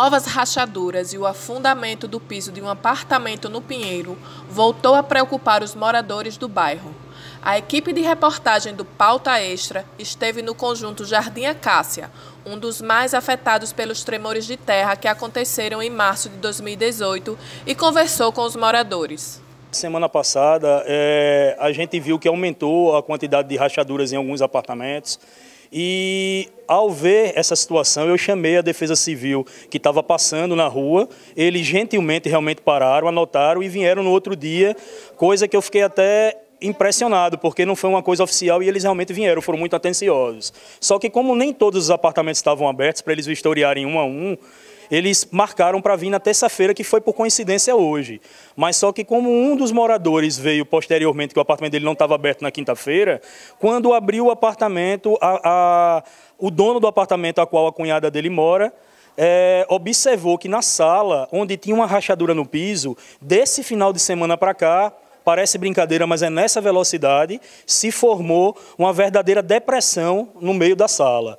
Novas rachaduras e o afundamento do piso de um apartamento no Pinheiro voltou a preocupar os moradores do bairro. A equipe de reportagem do Pauta Extra esteve no conjunto Jardim Acácia, um dos mais afetados pelos tremores de terra que aconteceram em março de 2018, e conversou com os moradores. Semana passada, é, a gente viu que aumentou a quantidade de rachaduras em alguns apartamentos. E ao ver essa situação, eu chamei a Defesa Civil que estava passando na rua. Eles gentilmente realmente pararam, anotaram e vieram no outro dia, coisa que eu fiquei até impressionado, porque não foi uma coisa oficial e eles realmente vieram, foram muito atenciosos. Só que como nem todos os apartamentos estavam abertos para eles vistoriarem um a um, eles marcaram para vir na terça-feira, que foi por coincidência hoje. Mas só que como um dos moradores veio posteriormente, que o apartamento dele não estava aberto na quinta-feira, quando abriu o apartamento, a, a, o dono do apartamento a qual a cunhada dele mora, é, observou que na sala, onde tinha uma rachadura no piso, desse final de semana para cá, parece brincadeira, mas é nessa velocidade, se formou uma verdadeira depressão no meio da sala.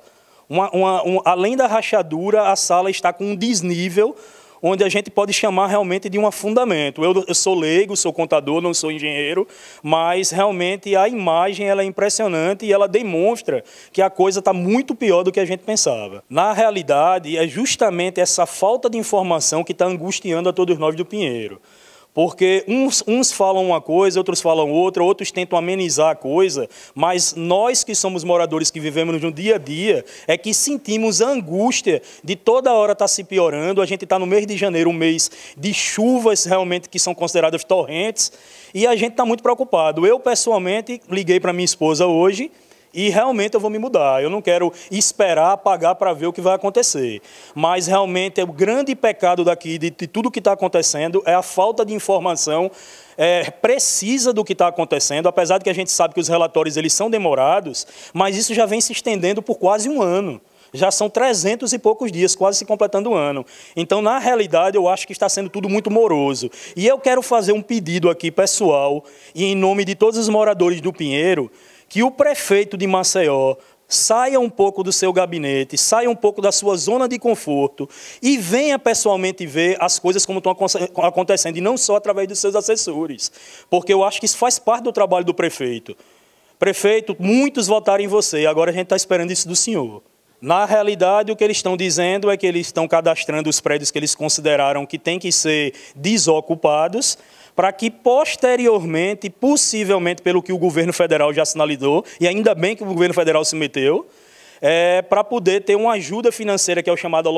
Uma, uma, um, além da rachadura, a sala está com um desnível onde a gente pode chamar realmente de um afundamento. Eu, eu, sou leigo, sou contador, não sou engenheiro, mas realmente a imagem ela é impressionante e ela demonstra que a coisa está muito pior do que a gente pensava. Na realidade, é justamente essa falta de informação que está angustiando a todos nós do Pinheiro. Porque uns, uns falam uma coisa, outros falam outra, outros tentam amenizar a coisa, mas nós que somos moradores que vivemos no dia a dia, é que sentimos a angústia de toda hora estar tá se piorando. A gente está no mês de janeiro, um mês de chuvas realmente que são consideradas torrentes, e a gente está muito preocupado. Eu, pessoalmente, liguei para minha esposa hoje e realmente eu vou me mudar. Eu não quero esperar pagar para ver o que vai acontecer. Mas realmente é o grande pecado daqui, de, de tudo que está acontecendo, é a falta de informação é, precisa do que está acontecendo, apesar de que a gente sabe que os relatórios eles são demorados, mas isso já vem se estendendo por quase um ano. Já são 300 e poucos dias, quase se completando o um ano. Então, na realidade, eu acho que está sendo tudo muito moroso. E eu quero fazer um pedido aqui pessoal, e em nome de todos os moradores do Pinheiro, que o prefeito de Maceió saia um pouco do seu gabinete, saia um pouco da sua zona de conforto e venha pessoalmente ver as coisas como estão acontecendo, e não só através dos seus assessores, porque eu acho que isso faz parte do trabalho do prefeito. Prefeito, muitos votaram em você, agora a gente está esperando isso do senhor. Na realidade, o que eles estão dizendo é que eles estão cadastrando os prédios que eles consideraram que têm que ser desocupados, para que posteriormente, possivelmente, pelo que o governo federal já sinalizou, e ainda bem que o governo federal se meteu, é, para poder ter uma ajuda financeira, que é o chamado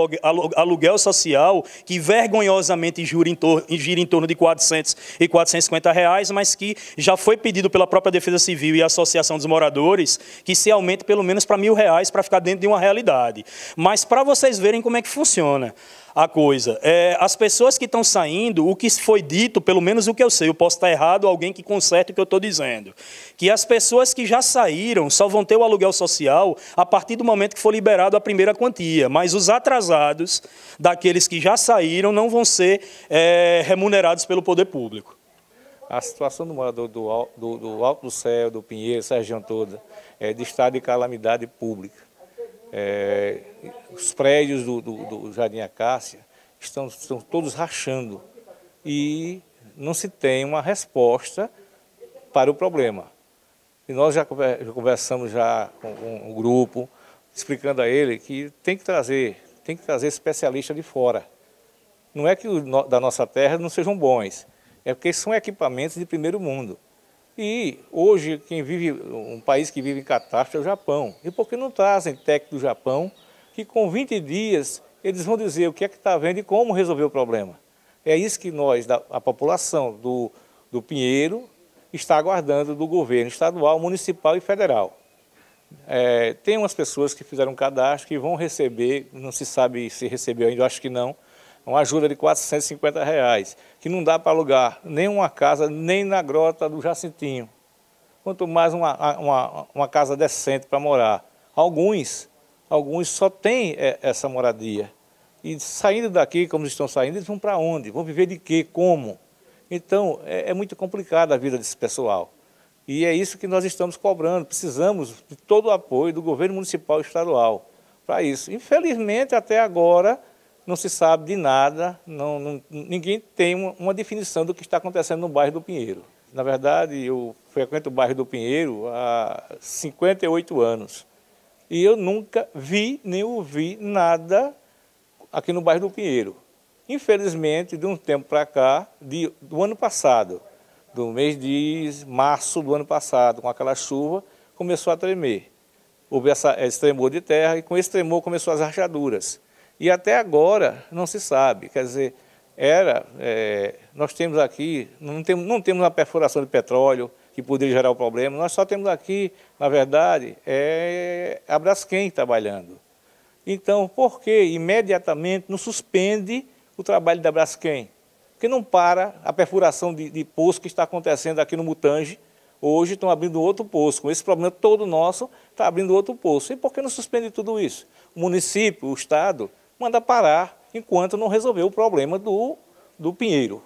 aluguel social, que vergonhosamente gira em, torno, gira em torno de 400 e 450 reais, mas que já foi pedido pela própria Defesa Civil e Associação dos Moradores que se aumente pelo menos para mil reais para ficar dentro de uma realidade. Mas para vocês verem como é que funciona a coisa. É, as pessoas que estão saindo, o que foi dito, pelo menos o que eu sei, eu posso estar tá errado, alguém que conserte o que eu estou dizendo, que as pessoas que já saíram só vão ter o aluguel social a partir partir do momento que for liberado a primeira quantia. Mas os atrasados, daqueles que já saíram, não vão ser é, remunerados pelo poder público. A situação do morador do, do, do Alto do Céu, do Pinheiro, Sergião toda, é de estado de calamidade pública. É, os prédios do, do, do Jardim Acácia estão, estão todos rachando e não se tem uma resposta para o problema. E nós já, conversamos já com, um grupo, explicando a ele que tem que trazer, tem que trazer especialistas de fora. Não é que da nossa terra não sejam bons, é porque são equipamentos de primeiro mundo. E hoje quem vive um país que vive em catástrofe é o Japão. E por que não trazem técnicos do Japão que com 20 dias eles vão dizer o que é que está vendo e como resolver o problema? É isso que nós, a população do, do Pinheiro, está aguardando do governo estadual, municipal e federal. É, tem umas pessoas que fizeram um cadastro que vão receber, não se sabe se recebeu ainda, acho que não, uma ajuda de 450 reais, que não dá para alugar nem uma casa, nem na grota do Jacintinho. Quanto mais uma, uma, uma casa decente para morar. Alguns, alguns só têm é, essa moradia. E saindo daqui, como estão saindo, eles vão para onde? Vão viver de quê? Como? Então, é, é muito complicada a vida desse pessoal. E é isso que nós estamos cobrando. Precisamos de todo o apoio do governo municipal e estadual para isso. Infelizmente, até agora, não se sabe de nada, não, não, ninguém tem uma, definição do que está acontecendo no bairro do Pinheiro. Na verdade, eu frequento o bairro do Pinheiro há 58 anos e eu nunca vi nem ouvi nada aqui no bairro do Pinheiro. Infelizmente, de um tempo para cá, de, do ano passado, do mês de março do ano passado, com aquela chuva, começou a tremer. Houve essa, esse tremor de terra e com esse tremor começou as rachaduras. E até agora não se sabe, quer dizer, era, é, nós temos aqui, não temos, não temos uma perfuração de petróleo que poderia gerar o problema, nós só temos aqui, na verdade, é a Braskem trabalhando. Então, por que imediatamente não suspende o trabalho da Braskem? porque não para a perfuração de, de poço que está acontecendo aqui no Mutange. Hoje estão abrindo outro poço. Com esse problema todo nosso, está abrindo outro poço. E por que não suspende tudo isso? O município, o Estado, manda parar enquanto não resolver o problema do, do Pinheiro.